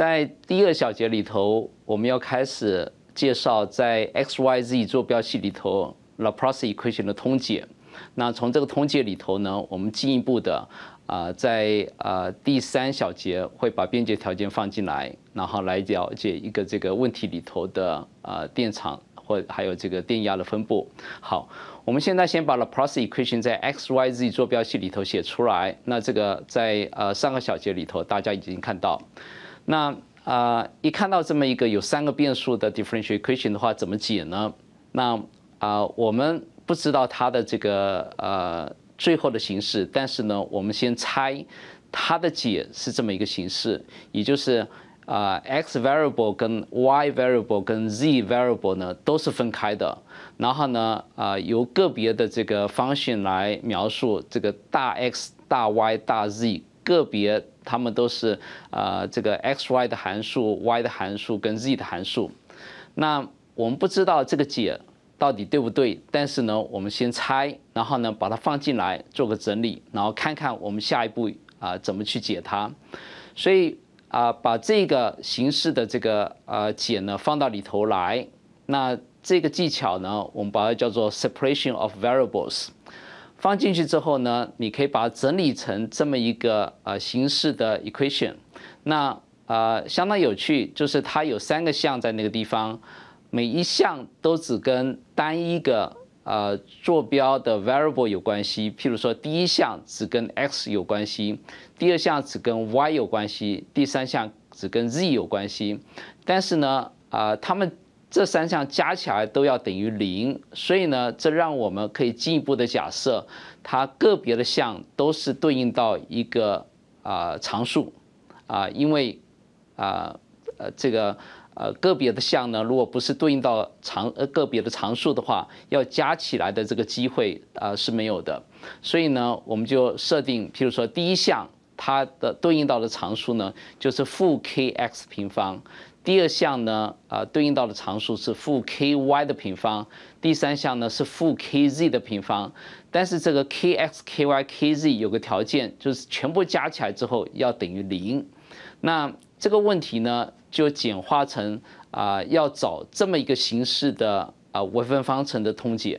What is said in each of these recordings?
在第二小节里头，我们要开始介绍在 XYZ 坐标系里头 Laplace equation 的通解。那从这个通解里头呢，我们进一步的啊，在呃第三小节会把边界条件放进来，然后来了解一个这个问题里头的啊电场或还有这个电压的分布。好，我们现在先把 Laplace equation 在 XYZ 坐标系里头写出来。那这个在呃上个小节里头大家已经看到。那啊，一看到这么一个有三个变数的 differential equation 的话，怎么解呢？那啊，我们不知道它的这个呃最后的形式，但是呢，我们先猜它的解是这么一个形式，也就是啊 x variable 跟 y variable 跟 z variable 呢都是分开的，然后呢啊由个别的这个 function 来描述这个大 x 大 y 大 z。个别，他们都是啊，这个 x、y 的函数，y 的函数跟 z 的函数。那我们不知道这个解到底对不对，但是呢，我们先猜，然后呢，把它放进来做个整理，然后看看我们下一步啊怎么去解它。所以啊，把这个形式的这个啊解呢放到里头来，那这个技巧呢，我们把它叫做 separation of variables。放进去之后呢，你可以把它整理成这么一个呃形式的 equation。那呃相当有趣，就是它有三个项在那个地方，每一项都只跟单一个呃坐标的 variable 有关系。譬如说第一项只跟 x 有关系，第二项只跟 y 有关系，第三项只跟 z 有关系。但是呢啊它们这三项加起来都要等于零，所以呢，这让我们可以进一步的假设，它个别的项都是对应到一个啊常数，啊，因为啊呃这个呃个别的项呢，如果不是对应到常呃个别的常数的话，要加起来的这个机会啊是没有的，所以呢，我们就设定，譬如说第一项。它的对应到的常数呢，就是负 k x 平方，第二项呢，啊，对应到的常数是负 k y 的平方，第三项呢是负 k z 的平方，但是这个 k x k y k z 有个条件，就是全部加起来之后要等于零，那这个问题呢，就简化成啊，要找这么一个形式的啊微分方程的通解。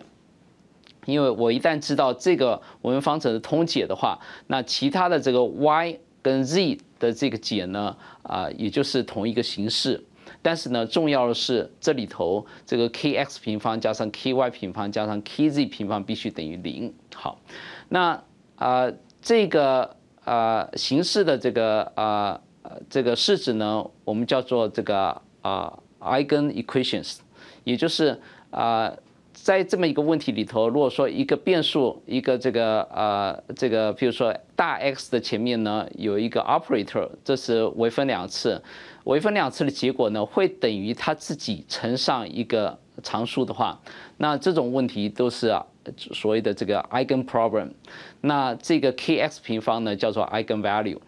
因为我一旦知道这个我们方程的通解的话，那其他的这个 y 跟 z 的这个解呢，啊，也就是同一个形式。但是呢，重要的是这里头这个 k x 平方加上 k y 平方加上 k z 平方必须等于零。好，那啊，这个啊形式的这个啊这个式子呢，我们叫做这个啊 eigen equations，也就是啊。在这么一个问题里头，如果说一个变数，一个这个呃，这个比如说大 X 的前面呢有一个 operator，这是微分两次，微分两次的结果呢会等于它自己乘上一个常数的话，那这种问题都是所谓的这个 eigen problem。那这个 kx 平方呢叫做 eigen value。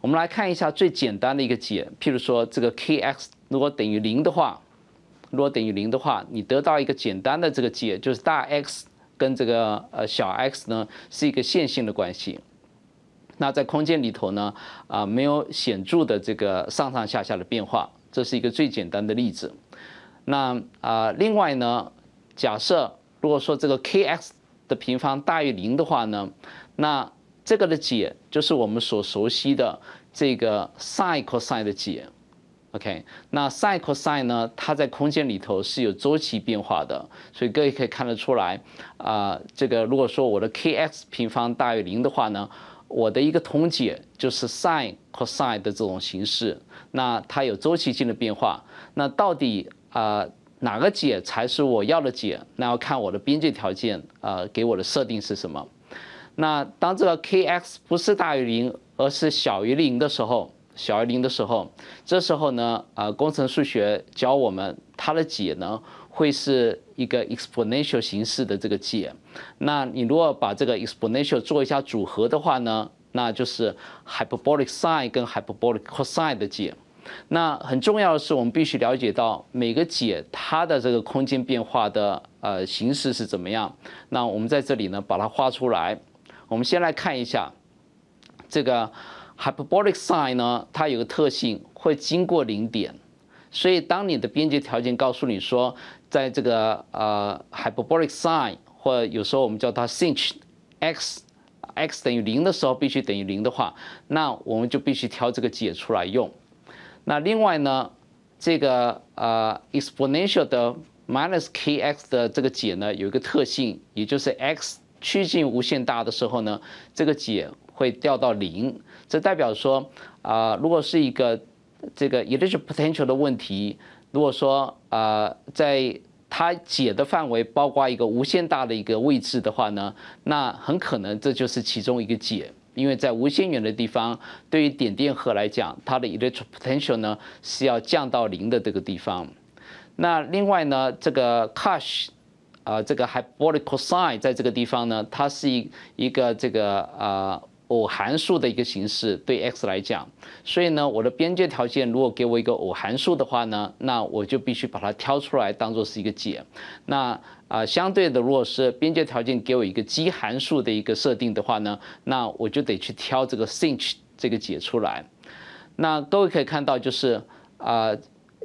我们来看一下最简单的一个解，譬如说这个 kx 如果等于零的话。如果等于零的话，你得到一个简单的这个解，就是大 X 跟这个呃小 X 呢是一个线性的关系。那在空间里头呢，啊没有显著的这个上上下下的变化，这是一个最简单的例子。那啊，另外呢，假设如果说这个 kX 的平方大于零的话呢，那这个的解就是我们所熟悉的这个 sin cos 的解。OK，那 sine cosine 呢？它在空间里头是有周期变化的，所以各位可以看得出来啊。这个如果说我的 kx 平方大于零的话呢，我的一个通解就是 sine cosine 的这种形式。那它有周期性的变化。那到底啊哪个解才是我要的解？那要看我的边界条件啊给我的设定是什么。那当这个 kx 不是大于零，而是小于零的时候。小于零的时候，这时候呢，呃，工程数学教我们它的解呢会是一个 exponential 形式的这个解。那你如果把这个 exponential 做一下组合的话呢，那就是 hyperbolic sine 跟 hyperbolic cosine 的解。那很重要的是，我们必须了解到每个解它的这个空间变化的呃形式是怎么样。那我们在这里呢把它画出来。我们先来看一下这个。Hyperbolic sine 呢，它有个特性，会经过零点，所以当你的边界条件告诉你说，在这个呃 hyperbolic sine，或者有时候我们叫它 sinh x，x 等于零的时候必须等于零的话，那我们就必须挑这个解出来用。那另外呢，这个呃 exponential 的 minus kx 的这个解呢，有一个特性，也就是 x 趋近无限大的时候呢，这个解会掉到零。这代表说，啊，如果是一个这个 electro potential 的问题，如果说啊，在它解的范围包括一个无限大的一个位置的话呢，那很可能这就是其中一个解，因为在无限远的地方，对于点电荷来讲，它的 electro potential 呢是要降到零的这个地方。那另外呢，这个 c a s h 啊，这个 hyperbolic sine 在这个地方呢，它是一一个这个啊。偶函数的一个形式对 x 来讲，所以呢，我的边界条件如果给我一个偶函数的话呢，那我就必须把它挑出来当做是一个解。那啊，相对的，如果是边界条件给我一个奇函数的一个设定的话呢，那我就得去挑这个 sinh 这个解出来。那各位可以看到，就是啊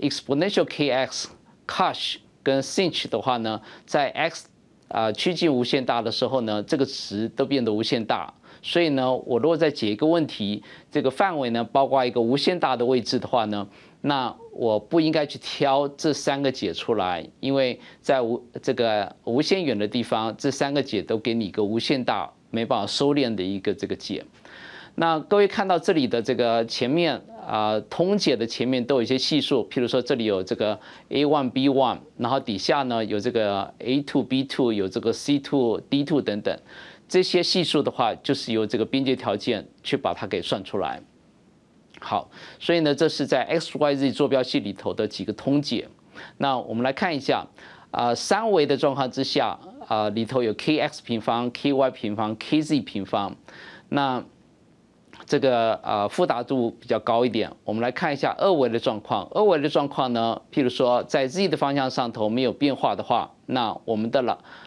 ，exponential kx cosh 跟 sinh 的话呢，在 x 啊趋近无限大的时候呢，这个值都变得无限大。所以呢，我如果在解一个问题，这个范围呢包括一个无限大的位置的话呢，那我不应该去挑这三个解出来，因为在无这个无限远的地方，这三个解都给你一个无限大，没办法收敛的一个这个解。那各位看到这里的这个前面啊，通解的前面都有一些系数，譬如说这里有这个 a1 b1，然后底下呢有这个 a2 b2，有这个 c2 d2 等等。这些系数的话，就是由这个边界条件去把它给算出来。好，所以呢，这是在 x y z 坐标系里头的几个通解。那我们来看一下，啊，三维的状况之下，啊，里头有 k x 平方、k y 平方、k z 平方，那。这个呃复杂度比较高一点，我们来看一下二维的状况。二维的状况呢，譬如说在 z 的方向上头没有变化的话，那我们的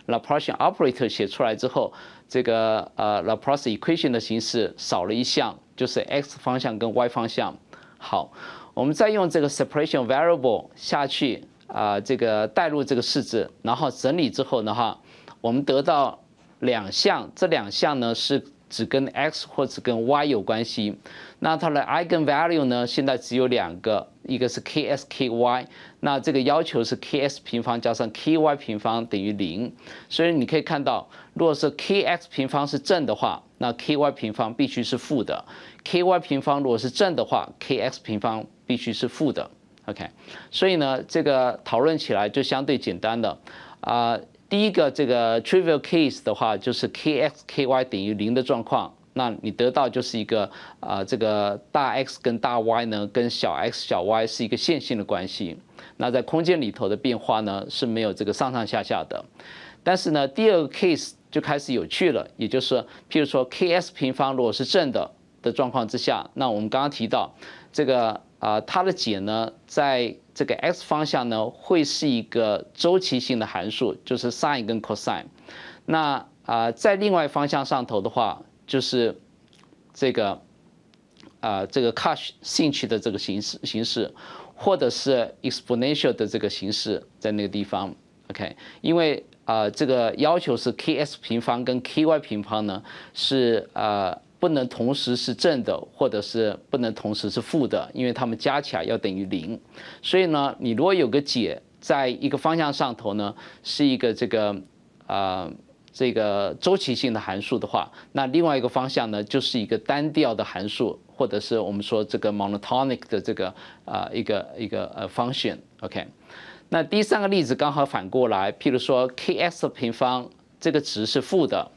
Laplacian operator 写出来之后，这个呃 l a 拉普 a 斯 equation 的形式少了一项，就是 x 方向跟 y 方向。好，我们再用这个 separation variable 下去啊，这个代入这个式子，然后整理之后的话，我们得到两项，这两项呢是。只跟 x 或者跟 y 有关系，那它的 eigenvalue 呢？现在只有两个，一个是 k s k y 那这个要求是 kx 平方加上 ky 平方等于零，所以你可以看到，如果是 kx 平方是正的话，那 ky 平方必须是负的；ky 平方如果是正的话，kx 平方必须是负的。OK，所以呢，这个讨论起来就相对简单的，啊。第一个这个 trivial case 的话，就是 kx ky 等于零的状况，那你得到就是一个啊，这个大 x 跟大 y 呢，跟小 x 小 y 是一个线性的关系。那在空间里头的变化呢，是没有这个上上下下的。但是呢，第二个 case 就开始有趣了，也就是譬如说 kx 平方如果是正的的状况之下，那我们刚刚提到这个啊，它的解呢在这个 x 方向呢，会是一个周期性的函数，就是 sin 跟 cosine。那啊，在另外方向上头的话，就是这个啊，这个 cosh 兴趣的这个形式形式，或者是 exponential 的这个形式在那个地方。OK，因为啊，这个要求是 kx 平方跟 ky 平方呢是啊。不能同时是正的，或者是不能同时是负的，因为它们加起来要等于零。所以呢，你如果有个解在一个方向上头呢，是一个这个啊这个周期性的函数的话，那另外一个方向呢就是一个单调的函数，或者是我们说这个 monotonic 的这个啊一个一个呃 function。OK。那第三个例子刚好反过来，譬如说 kx 的平方这个值是负的，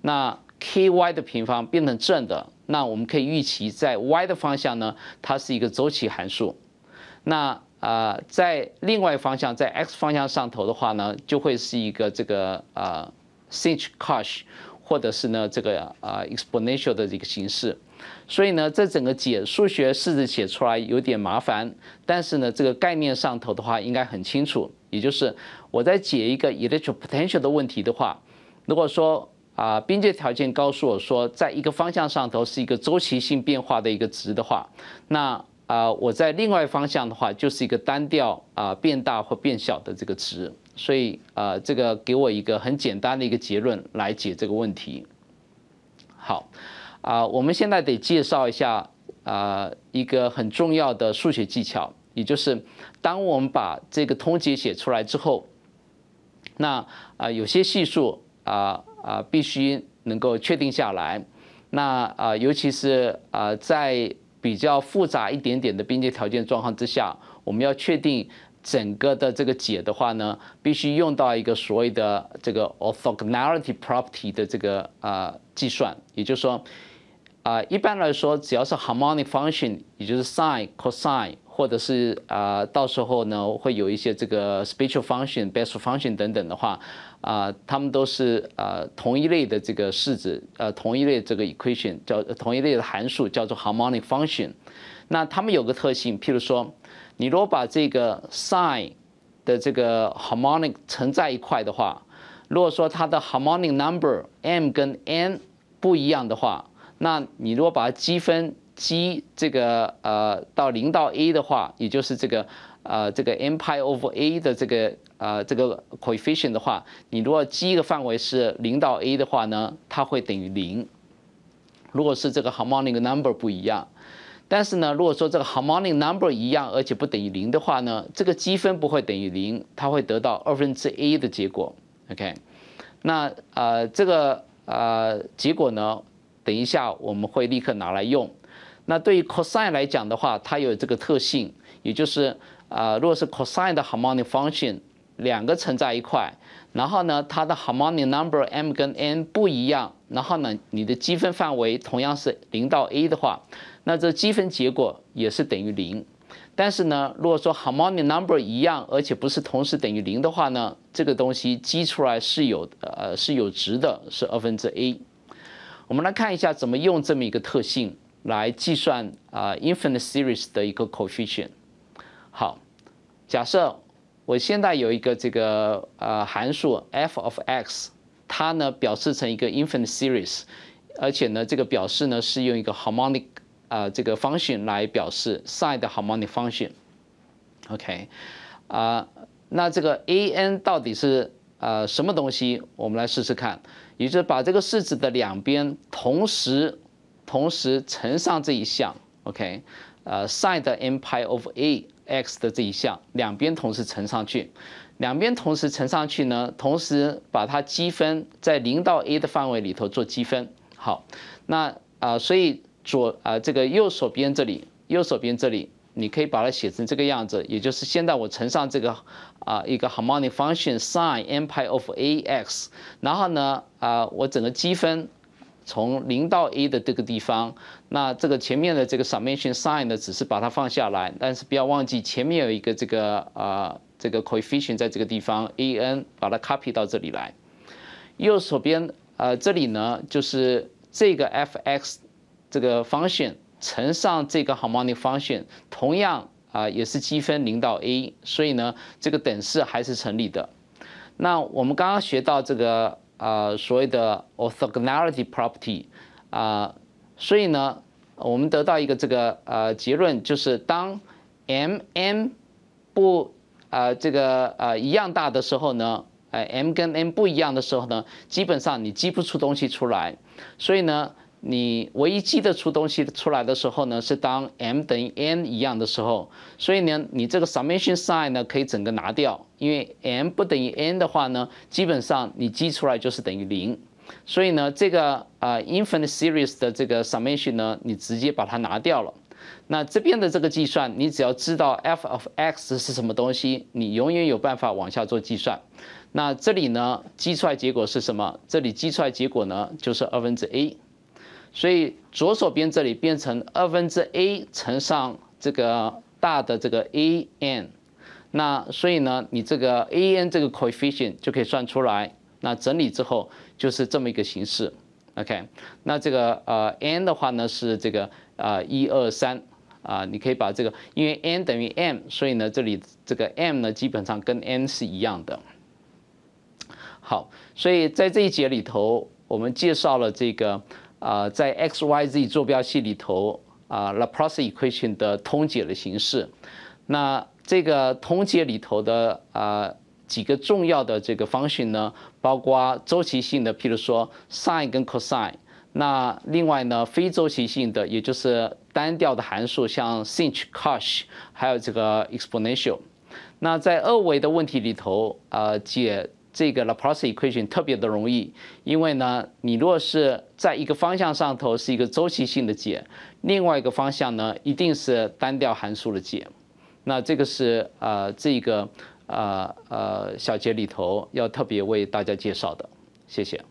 那。k y 的平方变成正的，那我们可以预期在 y 的方向呢，它是一个周期函数。那啊，在另外方向，在 x 方向上头的话呢，就会是一个这个啊，sinh cosh，或者是呢这个啊，exponential 的这个形式。所以呢，这整个解数学式子写出来有点麻烦，但是呢，这个概念上头的话应该很清楚。也就是我在解一个 electro potential 的问题的话，如果说啊，边界条件告诉我说，在一个方向上头是一个周期性变化的一个值的话，那啊，我在另外方向的话就是一个单调啊变大或变小的这个值，所以啊，这个给我一个很简单的一个结论来解这个问题。好，啊，我们现在得介绍一下啊一个很重要的数学技巧，也就是当我们把这个通解写出来之后，那啊有些系数啊。啊，必须能够确定下来。那啊，尤其是啊，在比较复杂一点点的边界条件状况之下，我们要确定整个的这个解的话呢，必须用到一个所谓的这个 orthogonality property 的这个啊计算。也就是说，啊，一般来说，只要是 harmonic function，也就是 sine、cosine。或者是啊，到时候呢会有一些这个 special function、basic function 等等的话，啊，它们都是呃同一类的这个式子，呃同一类这个 equation 叫同一类的函数叫做 harmonic function。那它们有个特性，譬如说，你如果把这个 sine 的这个 harmonic 乘在一块的话，如果说它的 harmonic number m 跟 n 不一样的话，那你如果把它积分。积这个呃到零到 a 的话，也就是这个呃这个 m pi over a 的这个呃这个 coefficient 的话，你如果积的范围是零到 a 的话呢，它会等于零。如果是这个 harmonic number 不一样，但是呢，如果说这个 harmonic number 一样而且不等于零的话呢，这个积分不会等于零，它会得到二分之 a 的结果。OK，那呃这个呃结果呢，等一下我们会立刻拿来用。那对于 cosine 来讲的话，它有这个特性，也就是，呃，如果是 cosine 的 harmonic function 两个乘在一块，然后呢，它的 harmonic number m 跟 n 不一样，然后呢，你的积分范围同样是零到 a 的话，那这积分结果也是等于零。但是呢，如果说 harmonic number 一样，而且不是同时等于零的话呢，这个东西积出来是有呃是有值的，是二分之 a。我们来看一下怎么用这么一个特性。来计算啊，infinite series 的一个 coefficient。好，假设我现在有一个这个呃函数 f of x，它呢表示成一个 infinite series，而且呢这个表示呢是用一个 harmonic 啊这个 function 来表示 s i n e harmonic function。OK，啊，那这个 a n 到底是呃什么东西？我们来试试看，也就是把这个式子的两边同时。同时乘上这一项，OK，呃，sin 的 n 派 of a x 的这一项，两边同时乘上去，两边同时乘上去呢，同时把它积分在零到 a 的范围里头做积分。好，那啊，所以左啊这个右手边这里，右手边这里你可以把它写成这个样子，也就是现在我乘上这个啊一个 harmonic function sin n 派 of a x，然后呢啊我整个积分。从零到 a 的这个地方，那这个前面的这个 summation sign 呢，只是把它放下来，但是不要忘记前面有一个这个啊，这个 coefficient 在这个地方 a n 把它 copy 到这里来。右手边啊，这里呢就是这个 f x 这个 function 乘上这个 harmonic function，同样啊也是积分零到 a，所以呢这个等式还是成立的。那我们刚刚学到这个。啊，所谓的 orthogonality property，啊，所以呢，我们得到一个这个呃结论，就是当 m n 不啊这个啊一样大的时候呢，哎，m 跟 n 不一样的时候呢，基本上你积不出东西出来，所以呢。你唯一记得出东西出来的时候呢，是当 m 等于 n 一样的时候，所以呢，你这个 summation sign 呢可以整个拿掉，因为 m 不等于 n 的话呢，基本上你积出来就是等于零，所以呢，这个呃 infinite series 的这个 summation 呢，你直接把它拿掉了。那这边的这个计算，你只要知道 f of x 是什么东西，你永远有办法往下做计算。那这里呢，积出来结果是什么？这里积出来结果呢，就是二分之 a。所以左手边这里变成二分之 a 乘上这个大的这个 an，那所以呢，你这个 an 这个 coefficient 就可以算出来。那整理之后就是这么一个形式，OK。那这个呃 n 的话呢是这个呃一二三啊，你可以把这个，因为 n 等于 m，所以呢这里这个 m 呢基本上跟 n 是一样的。好，所以在这一节里头，我们介绍了这个。啊，在 XYZ 坐标系里头，啊，Laplace equation 的通解的形式，那这个通解里头的啊几个重要的这个 function 呢，包括周期性的，譬如说 sin 跟 cosine，那另外呢，非周期性的，也就是单调的函数，像 sinc、cosh，还有这个 exponential，那在二维的问题里头，啊，解。这个 Laplace equation 特别的容易，因为呢，你若是在一个方向上头是一个周期性的解，另外一个方向呢一定是单调函数的解。那这个是呃这个呃呃小节里头要特别为大家介绍的，谢谢。